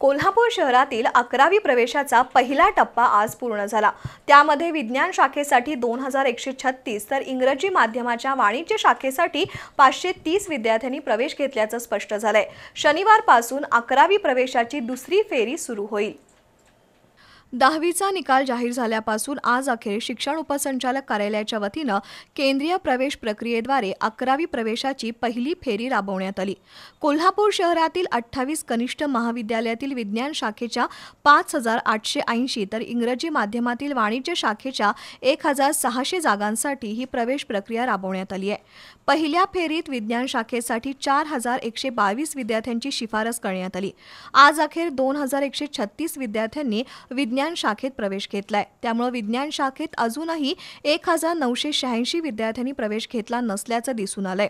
कोल्हापूर शहरातील अकरावी प्रवेशाचा पहिला टप्पा आज पूर्ण झाला त्यामध्ये विज्ञान शाखेसाठी दोन हजार एकशे छत्तीस तर इंग्रजी माध्यमाच्या वाणिज्य शाखेसाठी पाचशे तीस विद्यार्थ्यांनी प्रवेश घेतल्याचं स्पष्ट झालंय शनिवारपासून अकरावी प्रवेशाची दुसरी फेरी सुरू होईल दहावीचा निकाल जाहीर झाल्यापासून आज अखेर शिक्षण उपसंचालक कार्यालयाच्या वतीनं केंद्रीय प्रवेश प्रक्रियेद्वारे अकरावी प्रवेशाची पहिली फेरी राबवण्यात आली कोल्हापूर शहरातील अठ्ठावीस कनिष्ठ महाविद्यालयातील विज्ञान शाखेच्या पाच हजार आठशे ऐंशी तर इंग्रजी माध्यमातील वाणिज्य शाखेच्या एक हजार सहाशे जागांसाठी ही प्रवेश प्रक्रिया राबवण्यात आली आहे पहिल्या फेरीत विज्ञान शाखेसाठी चार हजार एकशे बावीस विद्यार्थ्यांची शिफारस करण्यात आली आज अखेर दोन हजार एकशे छत्तीस विद्यार्थ्यांनी विज्ञान विज्ञान शाखेत प्रवेश घेतलाय त्यामुळे विज्ञान शाखेत अजूनही एक हजार नऊशे शहाऐंशी विद्यार्थ्यांनी प्रवेश घेतला नसल्याचं दिसून आलंय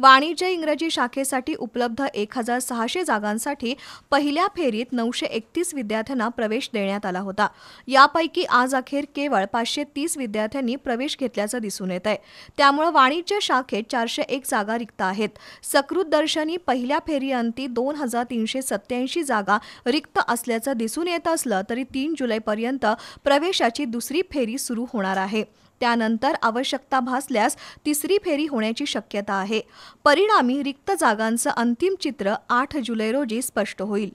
वाणिज्य इंग्रजी शाखेसाठी उपलब्ध एक हजार सहाशे जागांसाठी पहिल्या फेरीत नऊशे एकतीस विद्यार्थ्यांना प्रवेश देण्यात आला होता यापैकी आज अखेर केवळ पाचशे तीस विद्यार्थ्यांनी प्रवेश घेतल्याचं दिसून येत त्यामुळे वाणिज्य शाखेत चारशे एक जागा रिक्त आहेत सकृत दर्शनी पहिल्या फेरीअंती दोन हजार तीनशे सत्याऐंशी जागा रिक्त असल्याचं दिसून येत असलं तरी तीन जुलैपर्यंत प्रवेशाची दुसरी फेरी सुरू होणार आहे त्यानंतर आवश्यकता भासल्यास तिसरी फेरी होण्याची शक्यता आहे परिणामी रिक्त जागांचं अंतिम चित्र आठ जुलै रोजी स्पष्ट होईल